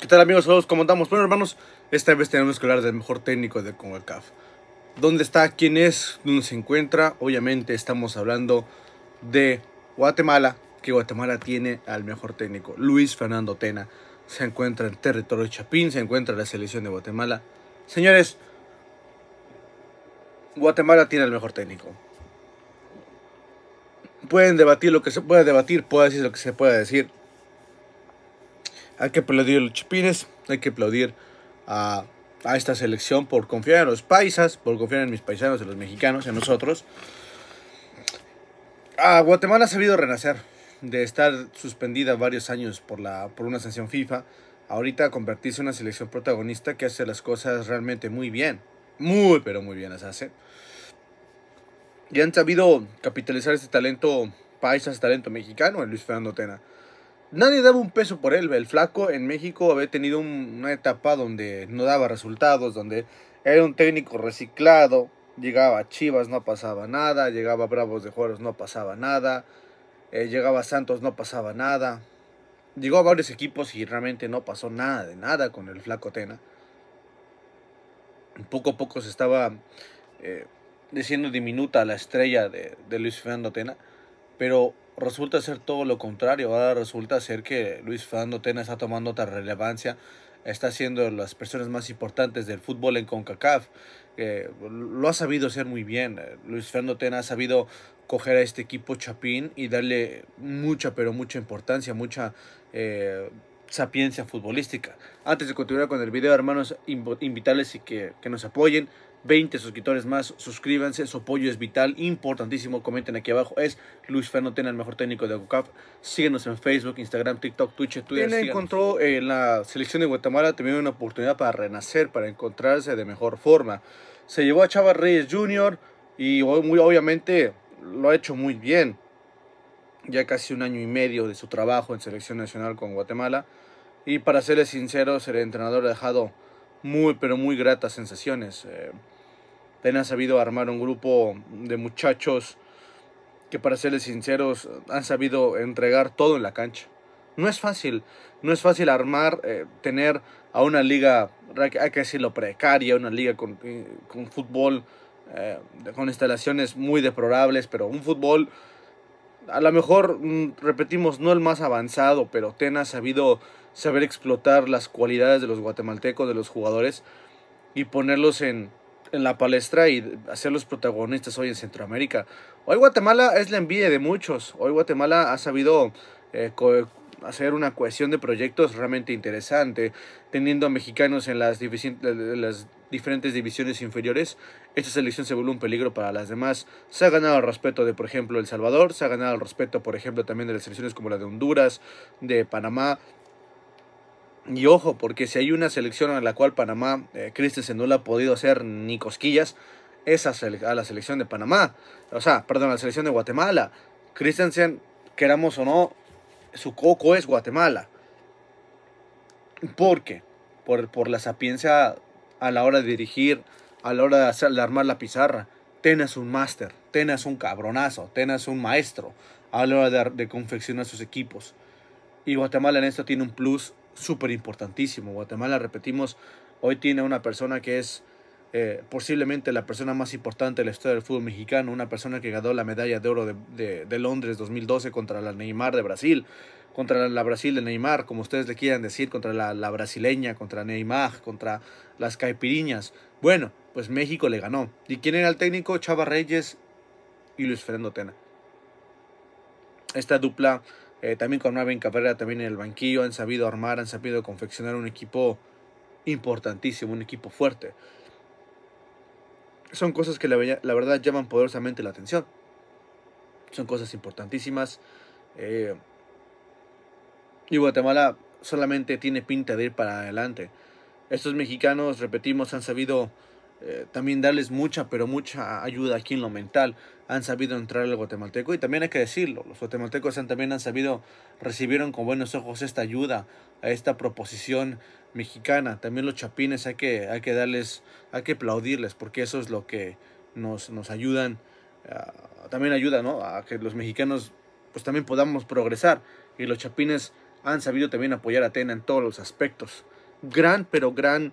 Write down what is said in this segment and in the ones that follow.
¿Qué tal amigos? Todos, ¿cómo andamos? Bueno hermanos, esta vez tenemos que hablar del mejor técnico de CONCACAF. ¿Dónde está? ¿Quién es? ¿Dónde se encuentra? Obviamente estamos hablando de Guatemala, que Guatemala tiene al mejor técnico, Luis Fernando Tena. Se encuentra en territorio de Chapín, se encuentra en la selección de Guatemala. Señores, Guatemala tiene al mejor técnico. Pueden debatir lo que se pueda debatir, puede decir lo que se pueda decir hay que aplaudir a los chipines, hay que aplaudir a, esta selección por confiar en los paisas, por confiar en mis paisanos, en los mexicanos, en nosotros. Ah, Guatemala ha sabido renacer de estar suspendida varios años por, la, por una sanción FIFA, ahorita convertirse en una selección protagonista que hace las cosas realmente muy bien. Muy, pero muy bien las hace. Y han sabido capitalizar este talento paisas este talento mexicano en Luis Fernando Tena nadie daba un peso por él. El flaco en México había tenido una etapa donde no daba resultados, donde era un técnico reciclado. Llegaba a Chivas, no pasaba nada. Llegaba Bravos de Juárez, no pasaba nada. Eh, llegaba a Santos, no pasaba nada. Llegó a varios equipos y realmente no pasó nada de nada con el flaco Tena. Poco a poco se estaba eh, diciendo diminuta la estrella de, de Luis Fernando Tena. Pero resulta ser todo lo contrario. Ahora resulta ser que Luis Fernando Tena está tomando otra relevancia, está siendo las personas más importantes del fútbol en CONCACAF. Eh, lo ha sabido hacer muy bien. Eh, Luis Fernando Tena ha sabido coger a este equipo Chapín y darle mucha, pero mucha importancia, mucha eh, sapiencia futbolística. Antes de continuar con el video, hermanos, invitarles y que, que nos apoyen 20 suscriptores más. Suscríbanse, su apoyo es vital, importantísimo. Comenten aquí abajo. Es Luis Fernández, el mejor técnico de CONCACAF. Síguenos en Facebook, Instagram, TikTok, Twitch, Twitter. Tiene encontró eh, en la selección de Guatemala también una oportunidad para renacer, para encontrarse de mejor forma. Se llevó a Chava Reyes Jr. y muy obviamente lo ha hecho muy bien. Ya casi un año y medio de su trabajo en selección nacional con Guatemala. Y para serles sinceros, el entrenador ha dejado muy, pero muy gratas sensaciones. Eh, Ten ha sabido armar un grupo de muchachos que para serles sinceros han sabido entregar todo en la cancha. No es fácil, no es fácil armar, eh, tener a una liga, hay que decirlo, precaria, una liga con, eh, fútbol, eh, con instalaciones muy deplorables, pero un fútbol, a lo mejor, mm, repetimos, no el más avanzado, pero Ten ha sabido saber explotar las cualidades de los guatemaltecos, de los jugadores, y ponerlos en, en la palestra y hacer los protagonistas hoy en Centroamérica. Hoy Guatemala es la envidia de muchos. Hoy Guatemala ha sabido eh, hacer una cohesión de proyectos realmente interesante, teniendo a mexicanos en las, las diferentes divisiones inferiores, esta selección se volvió un peligro para las demás. Se ha ganado el respeto de, por ejemplo, El Salvador, se ha ganado el respeto, por ejemplo, también de las selecciones como la de Honduras, de Panamá, y ojo, porque si hay una selección a la cual Panamá, eh, Christensen no le ha podido hacer ni cosquillas, es a, la selección de Panamá. O sea, perdón, a la selección de Guatemala. Christensen, queramos o no, su coco es Guatemala. ¿Por qué? Por, la sapiencia a la hora de dirigir, a la hora de, armar la pizarra. Tenas un máster, tenas un cabronazo, tenas un maestro a la hora de, de confeccionar sus equipos. Y Guatemala en esto tiene un plus súper importantísimo. Guatemala, repetimos, hoy tiene una persona que es eh, posiblemente la persona más importante en la historia del fútbol mexicano, una persona que ganó la medalla de oro de, Londres 2012 contra la Neymar de Brasil, contra la Brasil de Neymar, como ustedes le quieran decir, contra la, la brasileña, contra Neymar, contra las caipiriñas. Bueno, pues México le ganó. ¿Y quién era el técnico? Chava Reyes y Luis Fernando Tena. Esta dupla eh, también con Marvin Cabrera, también en el banquillo, han sabido armar, han sabido confeccionar un equipo importantísimo, un equipo fuerte. Son cosas que la, verdad llaman poderosamente la atención. Son cosas importantísimas. Eh, y Guatemala solamente tiene pinta de ir para adelante. Estos mexicanos, repetimos, han sabido eh, también darles mucha, pero mucha ayuda aquí en lo mental. Han sabido entrar al guatemalteco y también hay que decirlo, los guatemaltecos también han sabido, recibieron con buenos ojos esta ayuda, a esta proposición mexicana. También los chapines hay que, hay que darles, hay que aplaudirles porque eso es lo que nos, nos ayudan, ah, también ayuda a que los mexicanos pues también podamos progresar y los chapines han sabido también apoyar a Atena en todos los aspectos. Gran, pero gran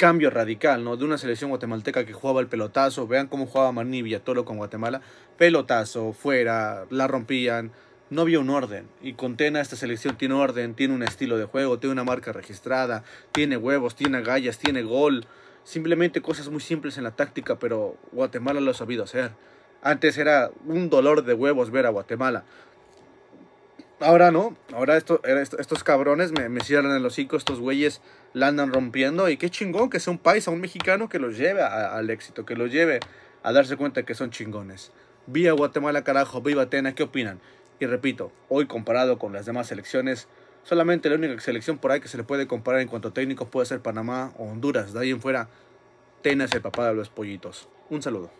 cambio radical, ¿no? De una selección guatemalteca que jugaba el pelotazo, vean cómo jugaba Manivia Toro con Guatemala, pelotazo, fuera, la rompían, no había un orden. Y con Tena esta selección tiene orden, tiene un estilo de juego, tiene una marca registrada, tiene huevos, tiene agallas, tiene gol. Simplemente cosas muy simples en la táctica, pero Guatemala lo ha sabido hacer. Antes era un dolor de huevos ver a Guatemala. Ahora no, ahora estos cabrones me, me cierran el hocico, estos güeyes la andan rompiendo y qué chingón que sea un país a un mexicano que los lleve al éxito, que los lleve a darse cuenta que son chingones. Vía Guatemala, carajo, viva Tena, ¿qué opinan? Y repito, hoy comparado con las demás selecciones, solamente la única selección por ahí que se le puede comparar en cuanto técnico puede ser Panamá o Honduras. De ahí en fuera, Tenas el papá de los pollitos. Un saludo.